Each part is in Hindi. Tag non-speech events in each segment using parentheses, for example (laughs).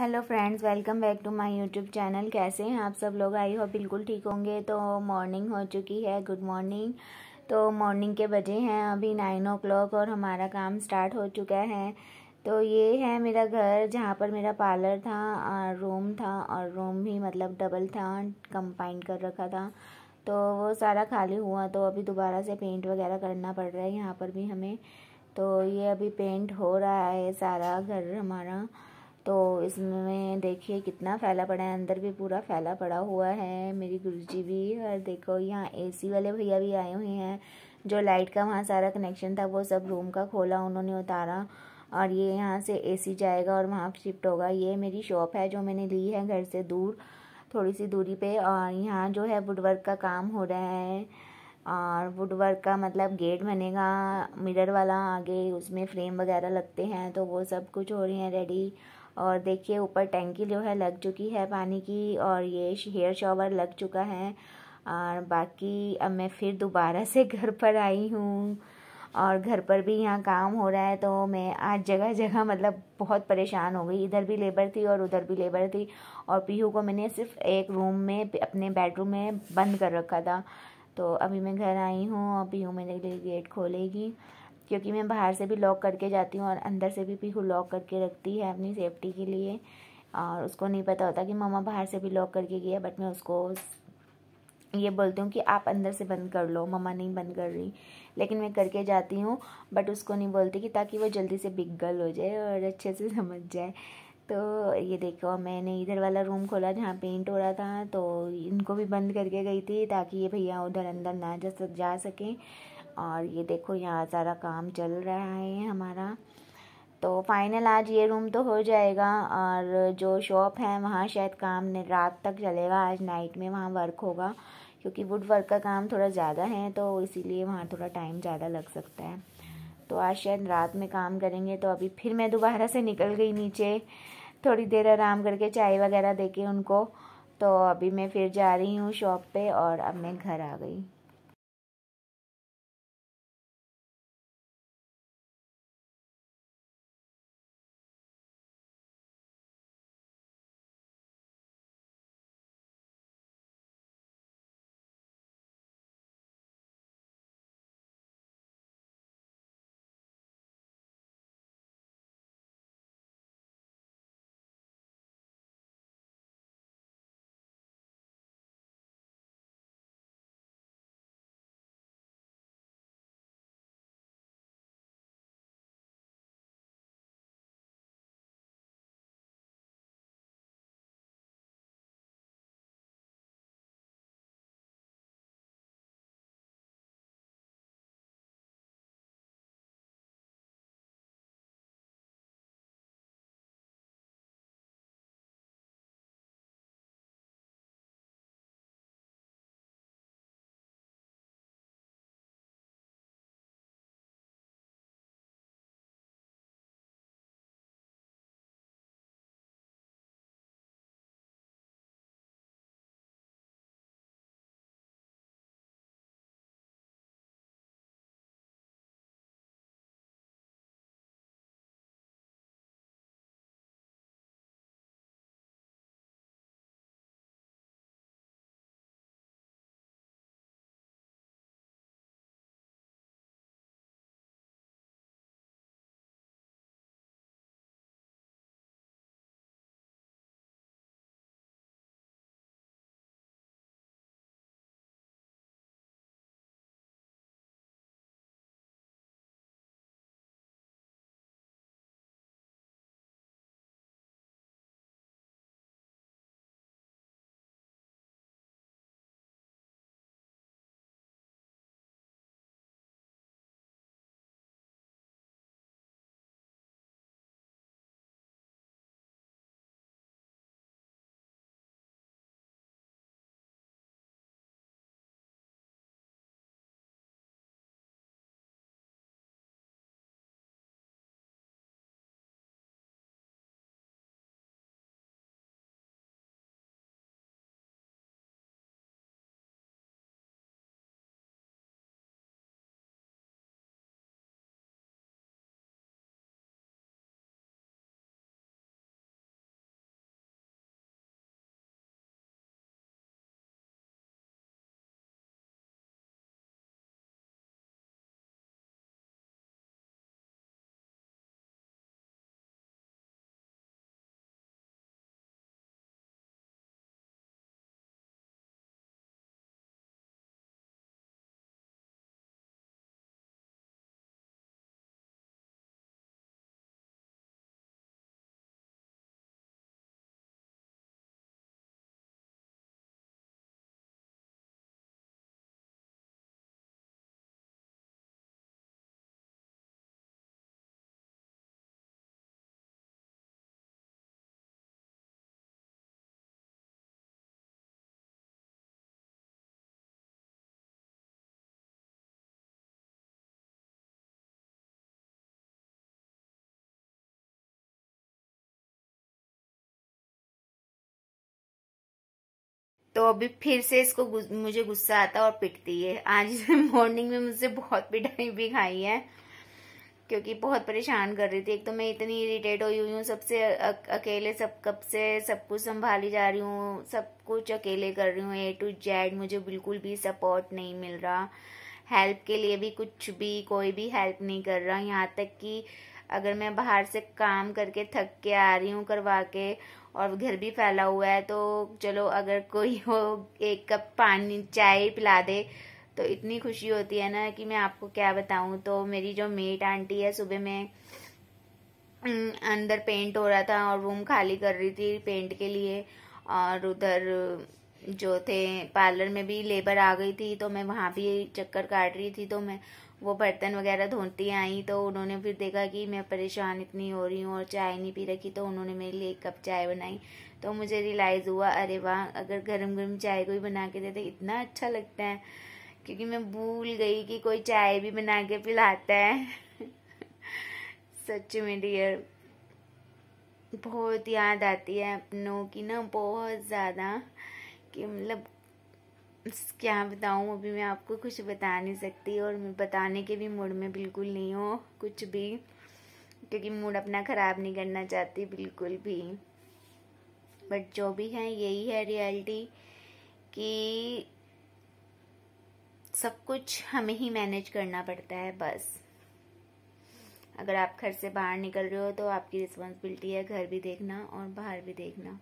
hello friends welcome back to my YouTube channel कैसे हैं आप सब लोग आई हो बिल्कुल ठीक होंगे तो मॉर्निंग हो चुकी है गुड मॉर्निंग तो मॉर्निंग के बजे हैं अभी नाइन ओ क्लॉक और हमारा काम स्टार्ट हो चुका है तो ये है मेरा घर जहाँ पर मेरा पार्लर था और रूम था और रूम भी मतलब डबल था कंपाइंड कर रखा था तो वो सारा खाली हुआ तो अभी दोबारा से पेंट वगैरह करना पड़ रहा है यहाँ पर भी हमें तो ये अभी पेंट हो रहा है सारा घर हमारा तो इसमें देखिए कितना फैला पड़ा है अंदर भी पूरा फैला पड़ा हुआ है मेरी गुरुजी भी और देखो यहाँ एसी वाले भैया भी आए हुए हैं जो लाइट का वहाँ सारा कनेक्शन था वो सब रूम का खोला उन्होंने उतारा और ये यहाँ से एसी जाएगा और वहाँ शिफ्ट होगा ये मेरी शॉप है जो मैंने ली है घर से दूर थोड़ी सी दूरी पे और यहाँ जो है वुडवर्क का काम हो रहा है और वुडवर्क का मतलब गेट बनेगा मिरर वाला आगे उसमें फ्रेम वगैरह लगते हैं तो वो सब कुछ हो रही हैं रेडी और देखिए ऊपर टैंकी जो है लग चुकी है पानी की और ये हेयर शॉवर लग चुका है और बाकी अब मैं फिर दोबारा से (laughs) घर पर आई हूँ और घर पर भी यहाँ काम हो रहा है तो मैं आज जगह जगह मतलब बहुत परेशान हो गई इधर भी लेबर थी और उधर भी लेबर थी और पीहू को मैंने सिर्फ एक रूम में अपने बेडरूम में बंद कर रखा था तो अभी मैं घर आई हूँ और पीहू मेरे लिए गेट खोलेगी क्योंकि मैं बाहर से भी लॉक करके जाती हूँ और अंदर से भी पीहू लॉक करके रखती है अपनी सेफ्टी के लिए और उसको नहीं पता होता कि मामा बाहर से भी लॉक करके गया बट मैं उसको ये बोलती हूँ कि आप अंदर से बंद कर लो मम्मा नहीं बंद कर रही लेकिन मैं करके जाती हूँ बट उसको नहीं बोलती कि ताकि वो जल्दी से बिग गर्ल हो जाए और अच्छे से समझ जाए तो ये देखो मैंने इधर वाला रूम खोला जहाँ पेंट हो रहा था तो इनको भी बंद करके गई थी ताकि ये भैया उधर अंदर ना जा सक जा सकें और ये देखो यहाँ सारा काम चल रहा है हमारा तो फाइनल आज ये रूम तो हो जाएगा और जो शॉप है वहाँ शायद काम ने रात तक चलेगा आज नाइट में वहाँ वर्क होगा क्योंकि वुड वर्क का काम थोड़ा ज़्यादा है तो इसीलिए वहाँ थोड़ा टाइम ज़्यादा लग सकता है तो आज शायद रात में काम करेंगे तो अभी फिर मैं दोबारा से निकल गई नीचे थोड़ी देर आराम करके चाय वगैरह दे के उनको तो अभी मैं फिर जा रही हूँ शॉप पर और अब मैं घर आ गई तो अभी फिर से इसको मुझे गुस्सा आता है और पिटती है आज मॉर्निंग (laughs) में मुझसे बहुत पिटाई भी खाई है क्योंकि बहुत परेशान कर रही थी एक तो मैं इतनी इरिटेट हुई हुई हूँ सबसे अकेले सब कब से सब कुछ संभाली जा रही हूँ सब कुछ अकेले कर रही हूँ ए टू जेड मुझे बिल्कुल भी सपोर्ट नहीं मिल रहा हेल्प के लिए भी कुछ भी कोई भी हेल्प नहीं कर रहा यहाँ तक कि अगर मैं बाहर से काम करके थक के आ रही हूँ करवा के और घर भी फैला हुआ है तो चलो अगर कोई हो एक कप पानी चाय पिला दे तो इतनी खुशी होती है ना कि मैं आपको क्या बताऊं तो मेरी जो मेट आंटी है सुबह में अंदर पेंट हो रहा था और रूम खाली कर रही थी पेंट के लिए और उधर जो थे पार्लर में भी लेबर आ गई थी तो मैं वहाँ भी चक्कर काट रही थी तो मैं वो बर्तन वगैरह धोती आई तो उन्होंने फिर देखा कि मैं परेशान इतनी हो रही हूँ और चाय नहीं पी रखी तो उन्होंने मेरे लिए एक कप चाय बनाई तो मुझे रियलाइज़ हुआ अरे वाह अगर गर्म गर्म चाय कोई बना के दे तो इतना अच्छा लगता है क्योंकि मैं भूल गई कि कोई चाय भी बना के पिलाता है (laughs) सच में डियर बहुत याद आती है अपनों की ना बहुत ज़्यादा कि मतलब क्या बताऊँ अभी मैं आपको कुछ बता नहीं सकती और मैं बताने के भी मूड में बिल्कुल नहीं हूँ कुछ भी क्योंकि मूड अपना ख़राब नहीं करना चाहती बिल्कुल भी बट जो भी है यही है रियलिटी कि सब कुछ हमें ही मैनेज करना पड़ता है बस अगर आप घर से बाहर निकल रहे हो तो आपकी रिस्पॉन्सिबिलिटी है घर भी देखना और बाहर भी देखना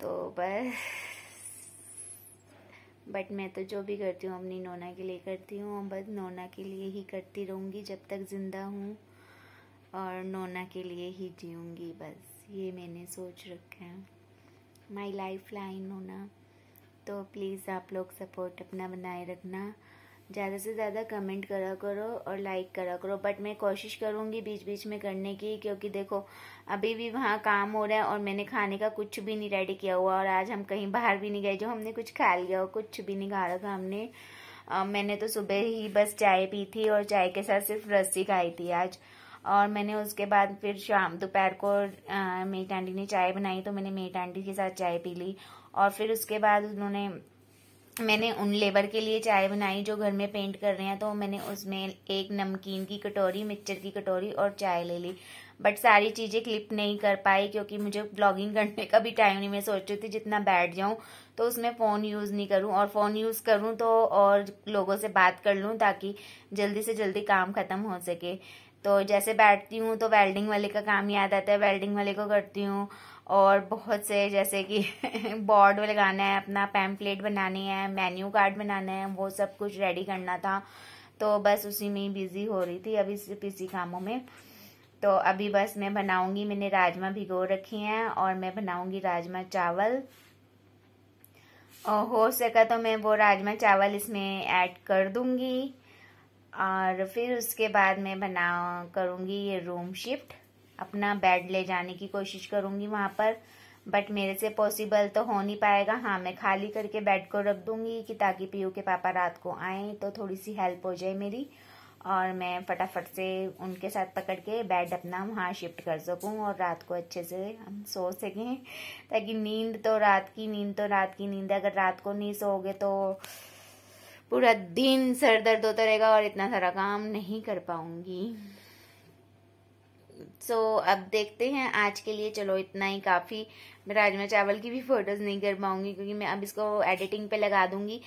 तो बस बट मैं तो जो भी करती हूँ अपनी नोना के लिए करती हूँ और बस नोना के लिए ही करती रहूँगी जब तक ज़िंदा हूँ और नोना के लिए ही जीऊँगी बस ये मैंने सोच रखा है माई लाइफ लाइन नोना तो प्लीज़ आप लोग सपोर्ट अपना बनाए रखना ज़्यादा से ज़्यादा कमेंट करा करो और लाइक करा करो बट मैं कोशिश करूँगी बीच बीच में करने की क्योंकि देखो अभी भी वहाँ काम हो रहा है और मैंने खाने का कुछ भी नहीं रेडी किया हुआ और आज हम कहीं बाहर भी नहीं गए जो हमने कुछ खा लिया हो कुछ भी नहीं खा रखा हमने आ, मैंने तो सुबह ही बस चाय पी थी और चाय के साथ सिर्फ रस्सी खाई थी आज और मैंने उसके बाद फिर शाम दोपहर को मेरी आंटी ने चाय बनाई तो मैंने मेरी आंटी के साथ चाय पी ली और फिर उसके बाद उन्होंने मैंने उन लेबर के लिए चाय बनाई जो घर में पेंट कर रहे हैं तो मैंने उसमें एक नमकीन की कटोरी मिक्सचर की कटोरी और चाय ले ली बट सारी चीज़ें क्लिप नहीं कर पाई क्योंकि मुझे ब्लॉगिंग (laughs) करने का भी टाइम नहीं मैं सोच रही थी जितना बैठ जाऊं तो उसमें फ़ोन यूज़ नहीं करूं और फ़ोन यूज़ करूँ तो और लोगों से बात कर लूँ ताकि जल्दी से जल्दी काम ख़त्म हो सके तो जैसे बैठती हूँ तो वेल्डिंग वाले का काम याद आता है वेल्डिंग वाले को करती हूँ और बहुत से जैसे कि बोर्ड (laughs) लगाना है अपना पैम्पलेट बनानी है मेन्यू कार्ड बनाना है वो सब कुछ रेडी करना था तो बस उसी में ही बिज़ी हो रही थी अभी सिर्फ इसी कामों में तो अभी बस मैं बनाऊंगी मैंने राजमा भिगो रखी हैं और मैं बनाऊंगी राजमा चावल और हो सका तो मैं वो राजमा चावल इसमें ऐड कर दूंगी और फिर उसके बाद मैं बना करूँगी ये रूम शिफ्ट अपना बेड ले जाने की कोशिश करूँगी वहाँ पर बट मेरे से पॉसिबल तो हो नहीं पाएगा हाँ मैं खाली करके बेड को रख दूंगी कि ताकि पीयू के पापा रात को आए तो थोड़ी सी हेल्प हो जाए मेरी और मैं फटाफट से उनके साथ पकड़ के बेड अपना वहाँ शिफ्ट कर सकूँ और रात को अच्छे से हम सो सकें ताकि नींद तो रात की नींद तो रात की नींद अगर रात को नहीं सोओगे तो पूरा दिन सर दर्द होता रहेगा और इतना सारा काम नहीं कर पाऊंगी सो so, अब देखते हैं आज के लिए चलो इतना ही काफ़ी मैं राजमा चावल की भी फ़ोटोज़ नहीं कर पाऊँगी क्योंकि मैं अब इसको एडिटिंग पे लगा दूँगी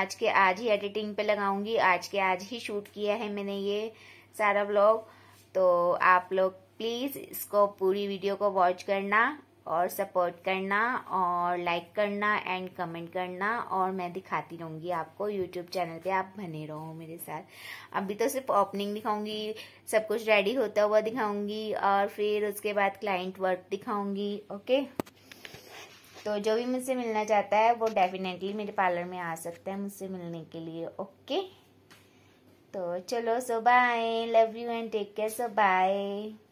आज के आज ही एडिटिंग पे लगाऊँगी आज के आज ही शूट किया है मैंने ये सारा ब्लॉग तो आप लोग प्लीज़ इसको पूरी वीडियो को वॉच करना और सपोर्ट करना और लाइक करना एंड कमेंट करना और मैं दिखाती रहूँगी आपको यूट्यूब चैनल पे आप बने रहो मेरे साथ अभी तो सिर्फ ओपनिंग दिखाऊंगी सब कुछ रेडी होता हुआ दिखाऊंगी और फिर उसके बाद क्लाइंट वर्क दिखाऊंगी ओके तो जो भी मुझसे मिलना चाहता है वो डेफिनेटली मेरे पार्लर में आ सकता है मुझसे मिलने के लिए ओके तो चलो so bye love you and take care so bye